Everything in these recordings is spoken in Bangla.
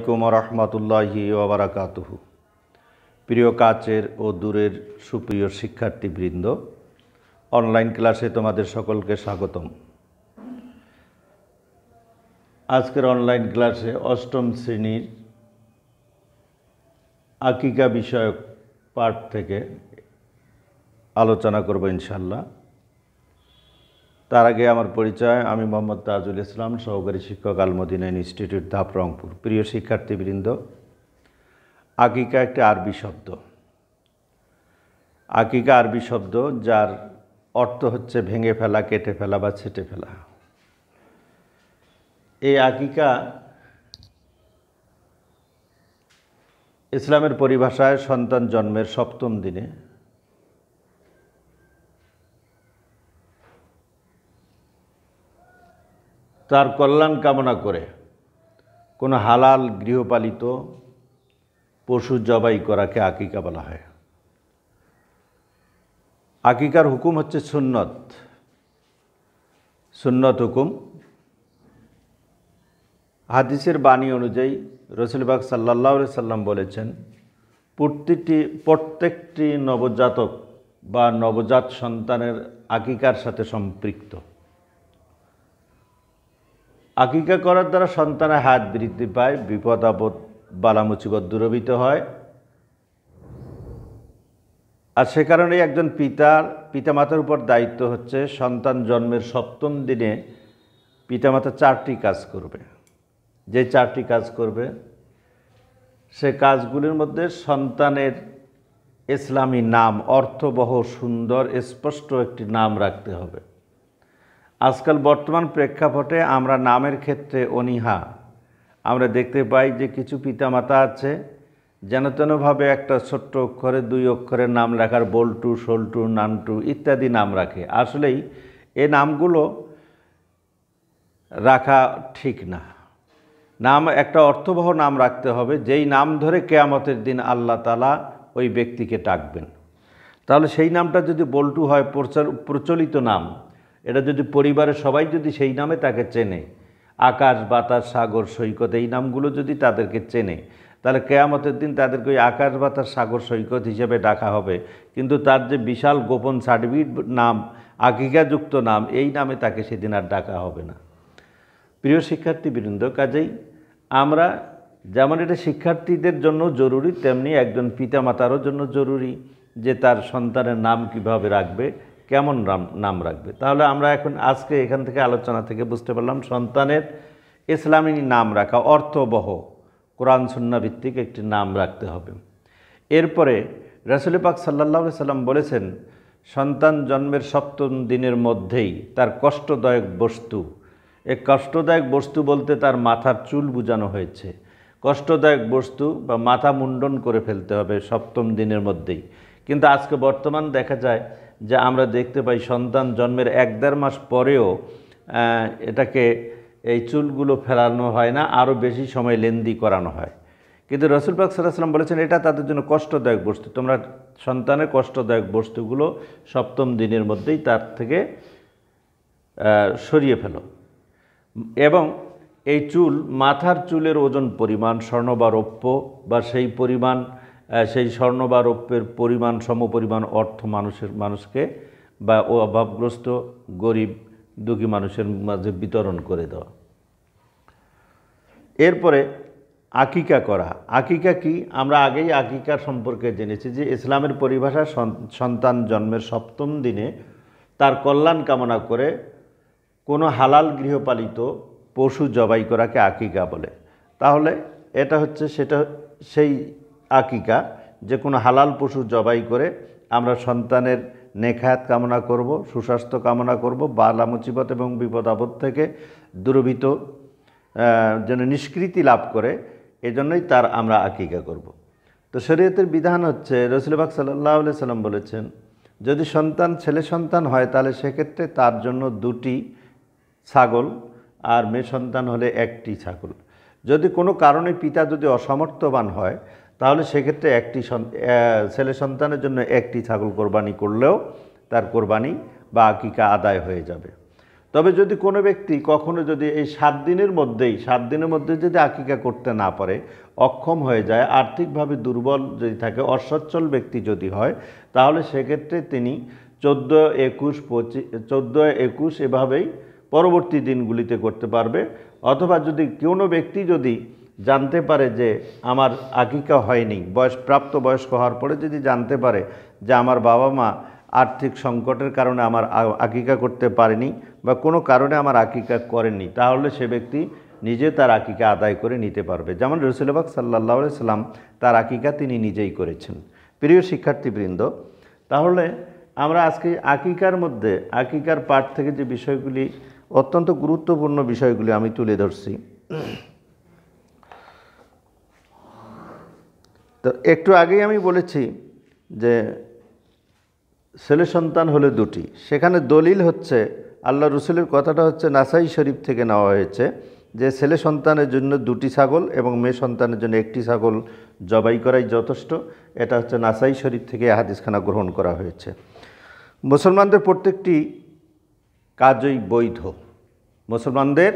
আসসালামাইকুম রহমতুল্লাহি ওবরাকাতুহু প্রিয় কাচের ও দূরের সুপ্রিয় শিক্ষার্থীবৃন্দ অনলাইন ক্লাসে তোমাদের সকলকে স্বাগতম আজকের অনলাইন ক্লাসে অষ্টম শ্রেণীর আকিকা বিষয়ক পাঠ থেকে আলোচনা করব ইনশাল্লাহ তার আগে আমার পরিচয় আমি মোহাম্মদ তাজুল ইসলাম সহকারী শিক্ষক আলমদিনাইন ইনস্টিটিউট ধাপ রংপুর প্রিয় শিক্ষার্থীবৃন্দ আকিকা একটি আরবি শব্দ আকিকা আরবি শব্দ যার অর্থ হচ্ছে ভেঙে ফেলা কেটে ফেলা বা ছেটে ফেলা এই আকিকা ইসলামের পরিভাষায় সন্তান জন্মের সপ্তম দিনে তার কল্যাণ কামনা করে কোনো হালাল গৃহপালিত পশু জবাই করাকে আকিকা বলা হয় আকিকার হুকুম হচ্ছে সুন্নত সুন্নত হুকুম হাদিসের বাণী অনুযায়ী রসুলবাগ সাল্লাহ সাল্লাম বলেছেন প্রতিটি প্রত্যেকটি নবজাতক বা নবজাত সন্তানের আকিকার সাথে সম্পৃক্ত আকিকা করার দ্বারা সন্তানের হাত বৃদ্ধি পায় বিপদ আপদ বালা মুসিবত দূরবিত হয় আর সে কারণে একজন পিতার পিতামাতার উপর দায়িত্ব হচ্ছে সন্তান জন্মের সপ্তম দিনে পিতামাতা চারটি কাজ করবে যে চারটি কাজ করবে সে কাজগুলির মধ্যে সন্তানের ইসলামী নাম অর্থবহ সুন্দর স্পষ্ট একটি নাম রাখতে হবে আজকাল বর্তমান প্রেক্ষাপটে আমরা নামের ক্ষেত্রে অনীহা আমরা দেখতে পাই যে কিছু পিতামাতা আছে যেন তেনভাবে একটা ছোট্ট অক্ষরে দুই অক্ষরের নাম লেখার বল্টু সল্টু নানটু ইত্যাদি নাম রাখে আসলেই এ নামগুলো রাখা ঠিক না নাম একটা অর্থবহ নাম রাখতে হবে যেই নাম ধরে কেয়ামতের দিন আল্লাহ তালা ওই ব্যক্তিকে ডাকবেন তাহলে সেই নামটা যদি বল্টু হয় প্রচলিত নাম এটা যদি পরিবারের সবাই যদি সেই নামে তাকে চেনে আকাশ বাতাস সাগর সৈকত এই নামগুলো যদি তাদেরকে চেনে তাহলে কেয়ামতের দিন তাদেরকে ওই আকাশ বাতাস সাগর সৈকত হিসেবে ডাকা হবে কিন্তু তার যে বিশাল গোপন সার্টিফিকেট নাম আকিকাযুক্ত নাম এই নামে তাকে সেদিন আর ডাকা হবে না প্রিয় শিক্ষার্থীবৃন্দ কাজেই আমরা যেমন এটা শিক্ষার্থীদের জন্য জরুরি তেমনি একজন পিতামাতারও জন্য জরুরি যে তার সন্তানের নাম কিভাবে রাখবে কেমন নাম নাম রাখবে তাহলে আমরা এখন আজকে এখান থেকে আলোচনা থেকে বুঝতে পারলাম সন্তানের ইসলামী নাম রাখা অর্থবহ কোরআন সুন্না ভিত্তিক একটি নাম রাখতে হবে এরপরে রাসুল পাক সাল্লাম বলেছেন সন্তান জন্মের সপ্তম দিনের মধ্যেই তার কষ্টদায়ক বস্তু এ কষ্টদায়ক বস্তু বলতে তার মাথার চুল বুঝানো হয়েছে কষ্টদায়ক বস্তু বা মাথা মুন্ডন করে ফেলতে হবে সপ্তম দিনের মধ্যেই কিন্তু আজকে বর্তমান দেখা যায় যা আমরা দেখতে পাই সন্তান জন্মের এক দেড় মাস পরেও এটাকে এই চুলগুলো ফেরানো হয় না আরও বেশি সময় লেন্দি করানো হয় কিন্তু রসুল পাক সাল্লাহাম বলেছেন এটা তাদের জন্য কষ্টদায়ক বস্তু তোমরা সন্তানের কষ্টদায়ক বস্তুগুলো সপ্তম দিনের মধ্যেই তার থেকে সরিয়ে ফেলো এবং এই চুল মাথার চুলের ওজন পরিমাণ স্বর্ণ বা রৌপ্য বা সেই পরিমাণ সেই স্বর্ণ বা রৌপ্যের পরিমাণ সমপরিমাণ অর্থ মানুষের মানুষকে বা ও অভাবগ্রস্ত গরিব দুঃখী মানুষের মাঝে বিতরণ করে দেওয়া এরপরে আকিকা করা আকিকা কি আমরা আগেই আকিকা সম্পর্কে জেনেছি যে ইসলামের পরিভাষা সন্তান জন্মের সপ্তম দিনে তার কল্যাণ কামনা করে কোনো হালাল গৃহপালিত পশু জবাই করাকে আকিকা বলে তাহলে এটা হচ্ছে সেটা সেই আকিকা যে কোনো হালাল পশু জবাই করে আমরা সন্তানের নেখায়াত কামনা করব সুস্বাস্থ্য কামনা করব বালা মুচিবত এবং বিপদ আপদ থেকে দুর্বৃত যেন নিষ্কৃতি লাভ করে এজন্যই তার আমরা আকিকা করব। তো শরীয়তের বিধান হচ্ছে রসুলবাক সাল্লাহ আলি সাল্লাম বলেছেন যদি সন্তান ছেলে সন্তান হয় তাহলে সেক্ষেত্রে তার জন্য দুটি ছাগল আর মেয়ে সন্তান হলে একটি ছাগল যদি কোনো কারণে পিতা যদি অসমর্থবান হয় তাহলে সেক্ষেত্রে একটি ছেলে সন্তানের জন্য একটি ছাগল কোরবানি করলেও তার কোরবানি বা আকিকা আদায় হয়ে যাবে তবে যদি কোনো ব্যক্তি কখনো যদি এই সাত দিনের মধ্যেই সাত দিনের মধ্যে যদি আকিকা করতে না পারে অক্ষম হয়ে যায় আর্থিকভাবে দুর্বল যদি থাকে অসচ্ছল ব্যক্তি যদি হয় তাহলে সেক্ষেত্রে তিনি চোদ্দো একুশ পঁচিশ চোদ্দো একুশ এভাবেই পরবর্তী দিনগুলিতে করতে পারবে অথবা যদি কোনো ব্যক্তি যদি জানতে পারে যে আমার আকিকা হয়নি বয়স প্রাপ্ত বয়স্ক হওয়ার পরে যদি জানতে পারে যে আমার বাবা মা আর্থিক সংকটের কারণে আমার আকিকা করতে পারেনি বা কোনো কারণে আমার আকিকা করেননি তাহলে সে ব্যক্তি নিজে তার আকিকা আদায় করে নিতে পারবে যেমন রসুলবাক সাল্লাহ সাল্লাম তার আকিকা তিনি নিজেই করেছেন প্রিয় শিক্ষার্থীবৃন্দ তাহলে আমরা আজকে আকিকার মধ্যে আকিকার পাঠ থেকে যে বিষয়গুলি অত্যন্ত গুরুত্বপূর্ণ বিষয়গুলি আমি তুলে ধরছি তো একটু আগেই আমি বলেছি যে ছেলে সন্তান হলে দুটি সেখানে দলিল হচ্ছে আল্লাহ রসুলের কথাটা হচ্ছে নাসাই শরীফ থেকে নেওয়া হয়েছে যে ছেলে সন্তানের জন্য দুটি ছাগল এবং মেয়ে সন্তানের জন্য একটি ছাগল জবাই করাই যথেষ্ট এটা হচ্ছে নাসাই শরীফ থেকে হাদিসখানা গ্রহণ করা হয়েছে মুসলমানদের প্রত্যেকটি কাজই বৈধ মুসলমানদের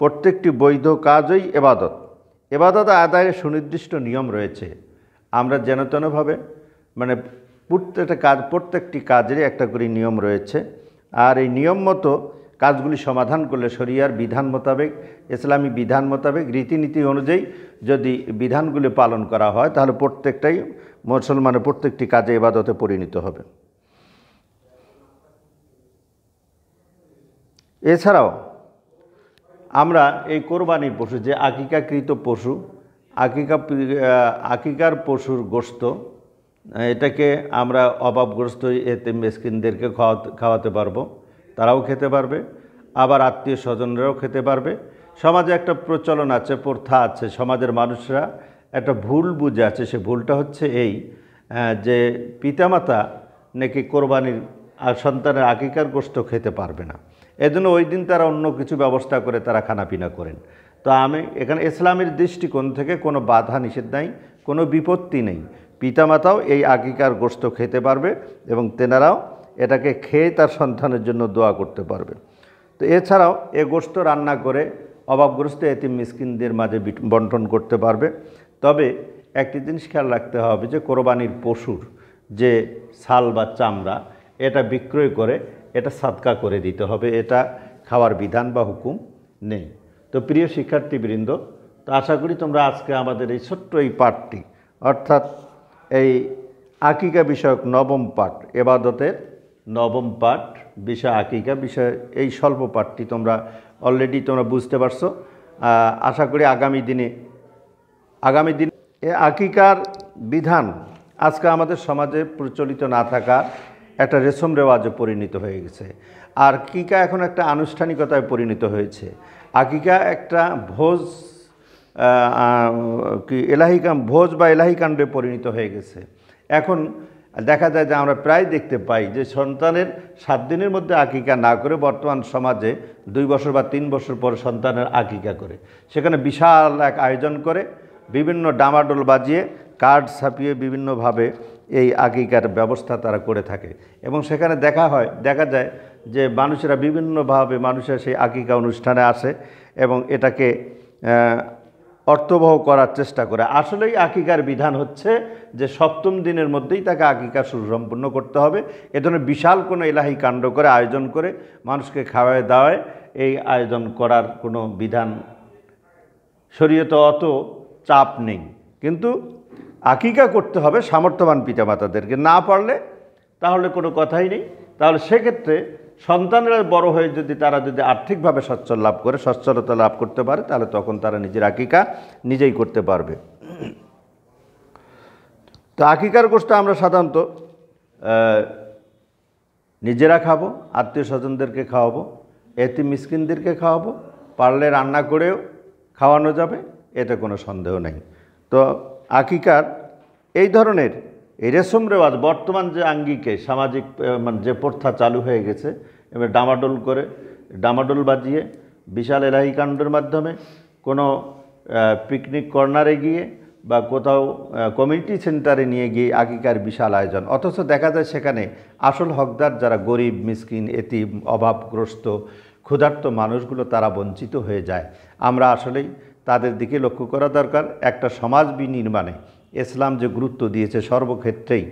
প্রত্যেকটি বৈধ কাজই এবাদত এবাদত আদায়ের সুনির্দিষ্ট নিয়ম রয়েছে আমরা যেন তেনভাবে মানে প্রত্যেকটা কাজ প্রত্যেকটি কাজেরই একটা করে নিয়ম রয়েছে আর এই নিয়ম মতো কাজগুলি সমাধান করলে শরিয়ার বিধান মোতাবেক ইসলামী বিধান মোতাবেক রীতিনীতি অনুযায়ী যদি বিধানগুলি পালন করা হয় তাহলে প্রত্যেকটাই মুসলমানের প্রত্যেকটি কাজে এবাদতে পরিণত হবে এছাড়াও আমরা এই কোরবানির পশু যে আকিকাকৃত পশু আকিকা আকিকার পশুর গোস্ত এটাকে আমরা অভাবগ্রস্ত এতে মেসকিনদেরকে খাওয়াতে খাওয়াতে পারবো তারাও খেতে পারবে আবার আত্মীয় স্বজনরাও খেতে পারবে সমাজে একটা প্রচলন আছে প্রথা আছে সমাজের মানুষরা একটা ভুল বুঝে আছে সে ভুলটা হচ্ছে এই যে পিতামাতা নাকি কোরবানির আর সন্তানের আকিকার গোস্ত খেতে পারবে না এজন্য ওই দিন তারা অন্য কিছু ব্যবস্থা করে তারা খানাপিনা করেন তো আমি এখানে ইসলামের দৃষ্টিকোণ থেকে কোনো বাধা নিষেধ নাই কোনো বিপত্তি নেই পিতামাতাও এই আকিকার গোস্ত খেতে পারবে এবং তেনারাও এটাকে খেয়ে তার সন্তানের জন্য দোয়া করতে পারবে তো এছাড়াও এ গোস্ত রান্না করে অভাবগ্রস্ত এতিম মিসকিনদের মাঝে বন্টন করতে পারবে তবে একটি জিনিস খেয়াল রাখতে হবে যে কোরবানির পশুর যে ছাল বা চামড়া এটা বিক্রয় করে এটা সাদকা করে দিতে হবে এটা খাওয়ার বিধান বা হুকুম নেই তো প্রিয় শিক্ষার্থীবৃন্দ তো আশা করি তোমরা আজকে আমাদের এই ছোট্ট এই পাঠটি অর্থাৎ এই আকিকা বিষয়ক নবম পাঠ এবাদতের নবম পাঠ বিষয় আকিকা বিষয় এই স্বল্প পাঠটি তোমরা অলরেডি তোমরা বুঝতে পারছো আশা করি আগামী দিনে আগামী দিনে এ আকিকার বিধান আজকে আমাদের সমাজে প্রচলিত না থাকা একটা রেশম রেওয়াজে পরিণত হয়ে গেছে আর কিকা এখন একটা আনুষ্ঠানিকতায় পরিণত হয়েছে আকিকা একটা ভোজ কি এলাহিকাম ভোজ বা এলাহিকাণ্ডে পরিণত হয়ে গেছে এখন দেখা যায় যে আমরা প্রায় দেখতে পাই যে সন্তানের সাত দিনের মধ্যে আকিকা না করে বর্তমান সমাজে দুই বছর বা তিন বছর পর সন্তানের আকিকা করে সেখানে বিশাল এক আয়োজন করে বিভিন্ন ডামাডোল বাজিয়ে কার্ড ছাপিয়ে বিভিন্নভাবে এই আকিকার ব্যবস্থা তারা করে থাকে এবং সেখানে দেখা হয় দেখা যায় যে মানুষেরা বিভিন্নভাবে মানুষের সেই আকিকা অনুষ্ঠানে আসে এবং এটাকে অর্থবহ করার চেষ্টা করে আসলেই আকিকার বিধান হচ্ছে যে সপ্তম দিনের মধ্যেই তাকে আকিকা সুসম্পন্ন করতে হবে এ ধরনের বিশাল কোনো এলাহি কাণ্ড করে আয়োজন করে মানুষকে খাওয়ায় দাওয়ায় এই আয়োজন করার কোনো বিধান শরীয়তে অত চাপ নেই কিন্তু আকিকা করতে হবে সামর্থ্যবান পিতামাতাদেরকে না পারলে তাহলে কোনো কথাই নেই তাহলে সেক্ষেত্রে সন্তানরা বড় হয়ে যদি তারা যদি আর্থিকভাবে সচ্ছল লাভ করে সচ্ছলতা লাভ করতে পারে তাহলে তখন তারা নিজের আকিকা নিজেই করতে পারবে তো আকিকার গোষ্ঠ আমরা সাধারণত নিজেরা খাবো আত্মীয় স্বজনদেরকে খাওয়াবো এতে মিসকিনদেরকে খাওয়াবো পারলে রান্না করেও খাওয়ানো যাবে এতে কোনো সন্দেহ নেই তো আকিকার এই ধরনের এই রেশম রেওয়াজ বর্তমান যে আঙ্গিকে সামাজিক মানে যে প্রথা চালু হয়ে গেছে এবার ডামাডোল করে ডামাডোল বাজিয়ে বিশাল এলাহি কাণ্ডের মাধ্যমে কোনো পিকনিক কর্নারে গিয়ে বা কোথাও কমিউনিটি সেন্টারে নিয়ে গিয়ে আগিকার বিশাল আয়োজন অথচ দেখা যায় সেখানে আসল হকদার যারা গরিব মিসকিন এতিম অভাবগ্রস্ত ক্ষুধার্ত মানুষগুলো তারা বঞ্চিত হয়ে যায় আমরা আসলেই তাদের দিকে লক্ষ্য করা দরকার একটা সমাজ বিনির্মাণে ইসলাম যে গুরুত্ব দিয়েছে সর্বক্ষেত্রেই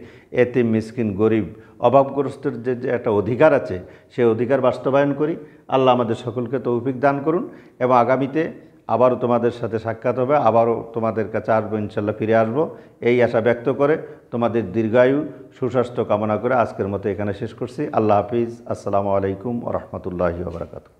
এতে মিসকিন গরিব অভাবগ্রস্তের যে যে একটা অধিকার আছে সে অধিকার বাস্তবায়ন করি আল্লাহ আমাদের সকলকে তৌফিক দান করুন এবং আগামীতে আবারও তোমাদের সাথে সাক্ষাৎ হবে আবারও তোমাদের কাছে আসবো ইনশাল্লাহ ফিরে আসবো এই আশা ব্যক্ত করে তোমাদের দীর্ঘায়ু সুস্বাস্থ্য কামনা করে আজকের মতো এখানে শেষ করছি আল্লাহ হাফিজ আসসালামু আলাইকুম ও রহমতুল্লাহি